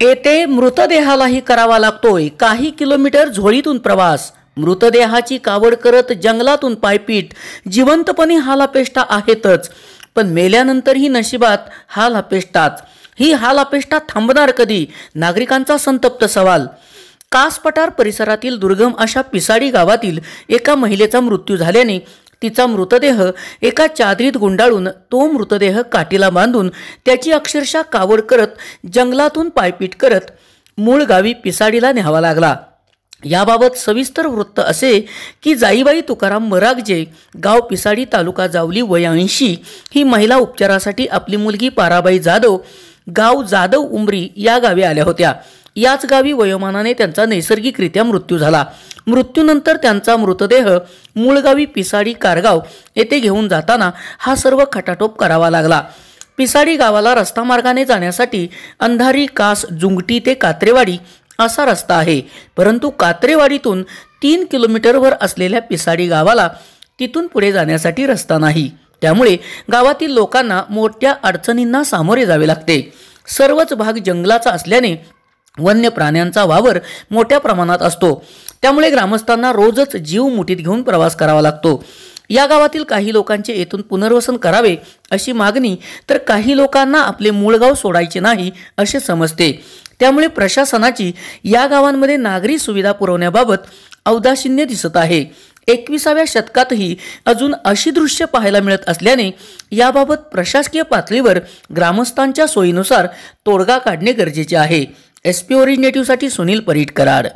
येथे मृतदेहालाही करावा लागतोय काही किलोमीटर झोळीतून प्रवास मृतदेहाची कावड करत जंगलातून पायपीट जिवंतपणे हालापेष्टा आहेतच पण मेल्यानंतरही नशिबात हाल अपेष्टाच ही हालापेष्टा थांबणार कधी नागरिकांचा संतप्त सवाल कासपटार परिसरातील दुर्गम अशा पिसाडी गावातील एका महिलेचा मृत्यू झाल्याने तिचा मृतदेह एका चादरीत गुंडाळून तो मृतदेह काठीला बांधून त्याची अक्षरशः कावड करत जंगलातून पायपीट करत मूळ गावी पिसाडीला न्यावा लागला याबाबत सविस्तर वृत्त असे की जाईबाई तुकाराम मरागजे गाव पिसाडी तालुका जावली वयाऐंशी ही महिला उपचारासाठी आपली मुलगी पाराबाई जाधव गाव जाधव उमरी या गावी आल्या होत्या याच गावी वयोमानाने त्यांचा नैसर्गिकरित्या मृत्यू झाला मृत्यूनंतर त्यांचा मृतदेह मूळगावी पिसाडी कारगाव येथे घेऊन जाताना हा सर्व खटाटोप करावा लागला पिसाडी गावाला रस्ता मार्गाने जाण्यासाठी अंधारी कास जुंगटी ते कात्रेवाडी असा रस्ता आहे परंतु कात्रेवाडीतून तीन किलोमीटरवर असलेल्या पिसाडी गावाला तिथून पुढे जाण्यासाठी रस्ता नाही त्यामुळे गावातील लोकांना मोठ्या अडचणींना सामोरे जावे लागते सर्वच भाग जंगलाचा असल्याने वन्य प्राण्यांचा वावर मोठ्या प्रमाणात असतो त्यामुळे ग्रामस्थांना रोजच जीव मुठीत घेऊन प्रवास करावा लागतो या गावातील काही लोकांचे येथून पुनर्वसन करावे अशी मागणी तर काही लोकांना आपले मूळ गाव सोडायचे नाही असे समजते त्यामुळे प्रशासनाची या गावांमध्ये नागरी सुविधा पुरवण्याबाबत औदासिन्य दिसत आहे एकविसाव्या शतकातही अजून अशी दृश्य पाहायला मिळत असल्याने याबाबत प्रशासकीय पातळीवर ग्रामस्थांच्या सोयीनुसार तोडगा काढणे गरजेचे आहे एस पी ओरिजिनेटिव्हसाठी सुनील परीट करार